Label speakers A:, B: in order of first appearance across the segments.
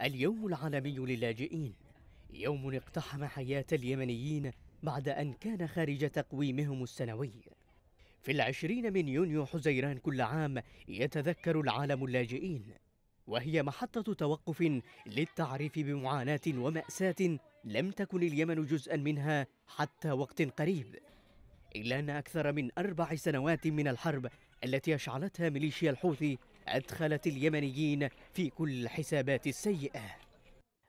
A: اليوم العالمي للاجئين يوم اقتحم حياة اليمنيين بعد أن كان خارج تقويمهم السنوي في العشرين من يونيو حزيران كل عام يتذكر العالم اللاجئين وهي محطة توقف للتعريف بمعاناة ومأساة لم تكن اليمن جزءا منها حتى وقت قريب إلا أن أكثر من أربع سنوات من الحرب التي أشعلتها ميليشيا الحوثي أدخلت اليمنيين في كل الحسابات السيئة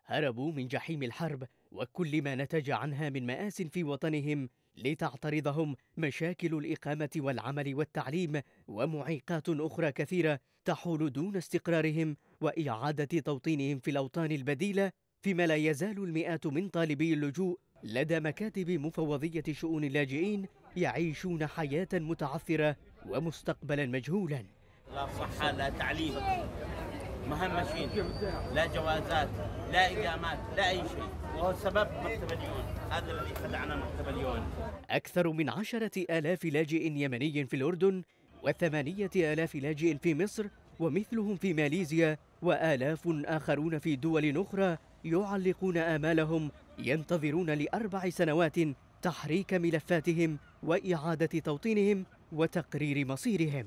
A: هربوا من جحيم الحرب وكل ما نتج عنها من مآس في وطنهم لتعترضهم مشاكل الإقامة والعمل والتعليم ومعيقات أخرى كثيرة تحول دون استقرارهم وإعادة توطينهم في الأوطان البديلة فيما لا يزال المئات من طالبي اللجوء لدى مكاتب مفوضية شؤون اللاجئين يعيشون حياة متعثرة ومستقبلا مجهولا
B: لا صحة لا تعليم مهمشين لا جوازات لا إقامات لا أي شيء وهو سبب مكتب اليون هذا الذي خدعنا مكتب اليون
A: أكثر من عشرة آلاف لاجئ يمني في الأردن وثمانية آلاف لاجئ في مصر ومثلهم في ماليزيا وآلاف آخرون في دول أخرى يعلقون آمالهم ينتظرون لأربع سنوات تحريك ملفاتهم وإعادة توطينهم وتقرير مصيرهم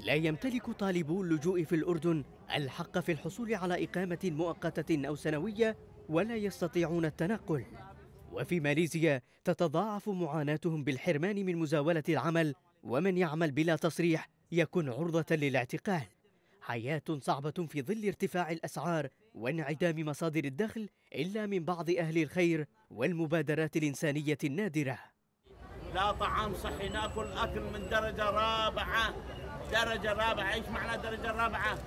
A: لا يمتلك طالبو اللجوء في الأردن الحق في الحصول على إقامة مؤقتة أو سنوية ولا يستطيعون التنقل وفي ماليزيا تتضاعف معاناتهم بالحرمان من مزاولة العمل ومن يعمل بلا تصريح يكون عرضة للاعتقال حياة صعبة في ظل ارتفاع الأسعار وانعدام مصادر الدخل إلا من بعض أهل الخير والمبادرات الإنسانية النادرة
B: لا طعام صحي ناكل أكل من درجة رابعة الدرجة الرابعة إيش معنى الدرجة الرابعة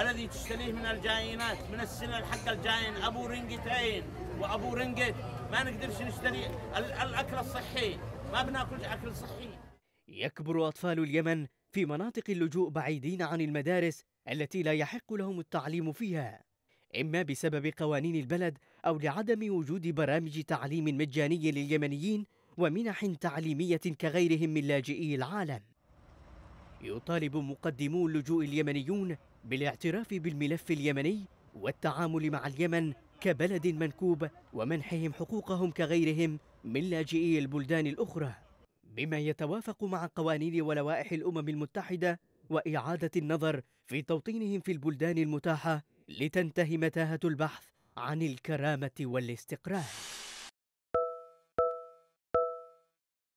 B: الذي تشتريه من الجاينات من السنة حق الجاين أبو رنجتين وأبو رنجت ما نقدرش نشتري الأكل الصحي ما بناكلش أكل صحي
A: يكبر أطفال اليمن في مناطق اللجوء بعيدين عن المدارس التي لا يحق لهم التعليم فيها إما بسبب قوانين البلد أو لعدم وجود برامج تعليم مجاني لليمنيين ومنح تعليمية كغيرهم من لاجئي العالم يطالب مقدمو اللجوء اليمنيون بالاعتراف بالملف اليمني والتعامل مع اليمن كبلد منكوب ومنحهم حقوقهم كغيرهم من لاجئي البلدان الأخرى بما يتوافق مع قوانين ولوائح الأمم المتحدة وإعادة النظر في توطينهم في البلدان المتاحة لتنتهي متاهة البحث عن الكرامة والاستقرار